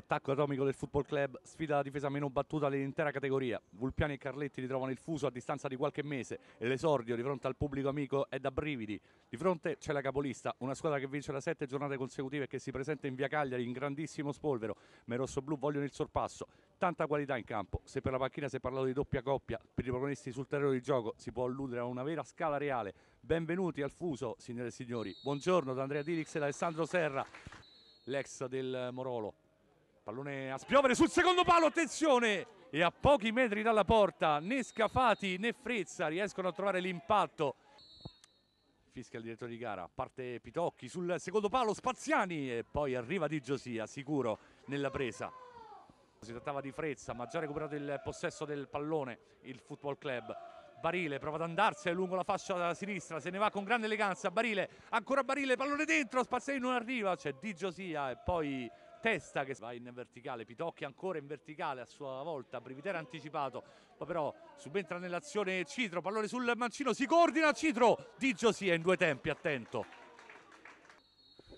L'attacco atomico del Football Club sfida la difesa meno battuta dell'intera categoria. Vulpiani e Carletti ritrovano il fuso a distanza di qualche mese e l'esordio di fronte al pubblico amico è da brividi. Di fronte c'è la capolista, una squadra che vince da sette giornate consecutive e che si presenta in via Cagliari in grandissimo spolvero, ma i rossoblù vogliono il sorpasso. Tanta qualità in campo, se per la panchina si è parlato di doppia coppia, per i protagonisti sul terreno di gioco si può alludere a una vera scala reale. Benvenuti al fuso, signore e signori. Buongiorno da Andrea Dirix e da Alessandro Serra l'ex del Morolo. Pallone a spiovere sul secondo palo, attenzione! E a pochi metri dalla porta, né Scafati né Frezza riescono a trovare l'impatto. Fischia il direttore di gara, parte Pitocchi sul secondo palo, Spaziani e poi arriva Di Giosia, sicuro nella presa. Si trattava di Frezza, ma già recuperato il possesso del pallone il Football Club. Barile prova ad andarsene lungo la fascia della sinistra, se ne va con grande eleganza. Barile, ancora Barile, pallone dentro, Spaziani non arriva, c'è Di Giosia e poi testa che va in verticale, Pitocchi ancora in verticale a sua volta, Privitera anticipato, poi però subentra nell'azione Citro, pallone sul mancino, si coordina Citro, Di Giosia in due tempi, attento.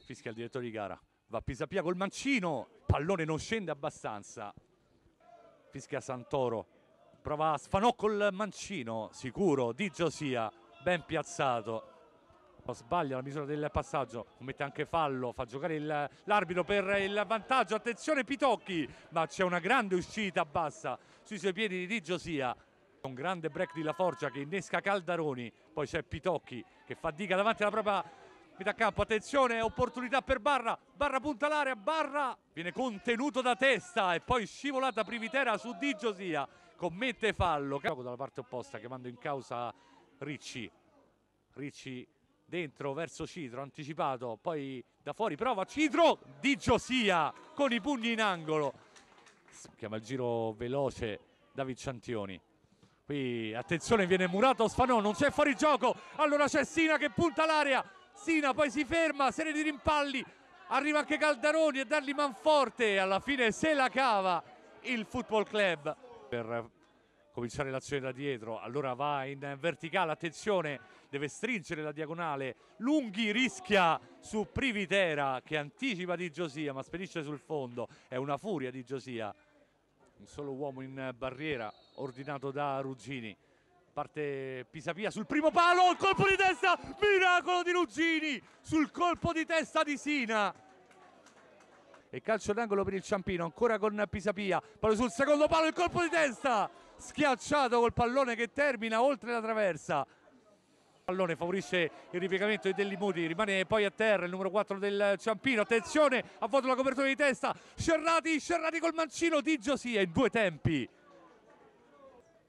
Fischia il direttore di gara, va Pisapia col mancino, pallone non scende abbastanza, fischia Santoro, prova Sfanò col mancino, sicuro, Di Giosia ben piazzato, Oh, sbaglia la misura del passaggio, commette anche fallo, fa giocare l'arbitro per il vantaggio, attenzione Pitocchi, ma c'è una grande uscita bassa sui suoi piedi di Giosia, un grande break di La Forgia che innesca Caldaroni, poi c'è Pitocchi che fa diga davanti alla propria metà campo, attenzione, opportunità per Barra, Barra punta l'area, Barra viene contenuto da testa e poi scivolata Privitera su Di Giosia, commette fallo, gioco dalla parte opposta chiamando in causa Ricci, Ricci dentro verso Citro, anticipato, poi da fuori prova Citro di Giosia con i pugni in angolo. Chiama il giro veloce David Ciantioni. Qui attenzione viene murato Sfanò, non c'è fuori gioco, allora c'è Sina che punta l'area, Sina poi si ferma, serie di rimpalli, arriva anche Caldaroni e dargli manforte, alla fine se la cava il Football Club. Per cominciare l'azione da dietro, allora va in verticale, attenzione, deve stringere la diagonale, Lunghi rischia su Privitera che anticipa Di Giosia ma spedisce sul fondo, è una furia Di Giosia, un solo uomo in barriera ordinato da Ruggini. Parte Pisapia sul primo palo, colpo di testa, miracolo di Ruggini sul colpo di testa di Sina e calcio d'angolo per il Ciampino ancora con Pisapia palo sul secondo palo il colpo di testa schiacciato col pallone che termina oltre la traversa. Il pallone favorisce il ripiegamento di Dellimuti, rimane poi a terra il numero 4 del Ciampino, attenzione, ha vuoto la copertura di testa, Scerrati, Scerrati col mancino di Giosia in due tempi.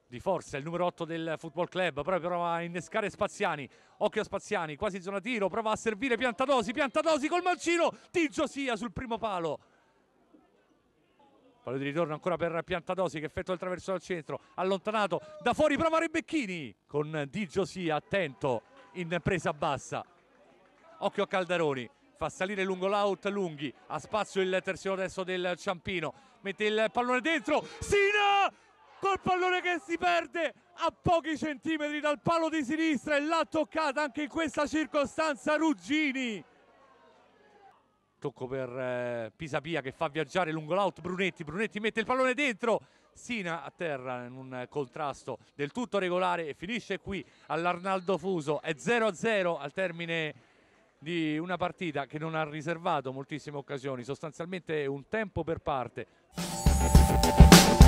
Di forza il numero 8 del Football Club, prova a innescare Spaziani, occhio a Spaziani, quasi zona tiro, prova a servire Piantadosi, Piantadosi col mancino di Giosia sul primo palo. Palo di ritorno ancora per Piantadosi che effettua il traverso al centro, allontanato da fuori prova Rebecchini con Di Giosia attento in presa bassa. Occhio a Caldaroni, fa salire lungo l'out Lunghi, a spazio il terzino destro del Ciampino, mette il pallone dentro, Sina col pallone che si perde a pochi centimetri dal palo di sinistra e l'ha toccata anche in questa circostanza Ruggini tocco per eh, Pisapia che fa viaggiare lungo l'out Brunetti, Brunetti mette il pallone dentro Sina a terra in un contrasto del tutto regolare e finisce qui all'Arnaldo Fuso è 0-0 al termine di una partita che non ha riservato moltissime occasioni sostanzialmente un tempo per parte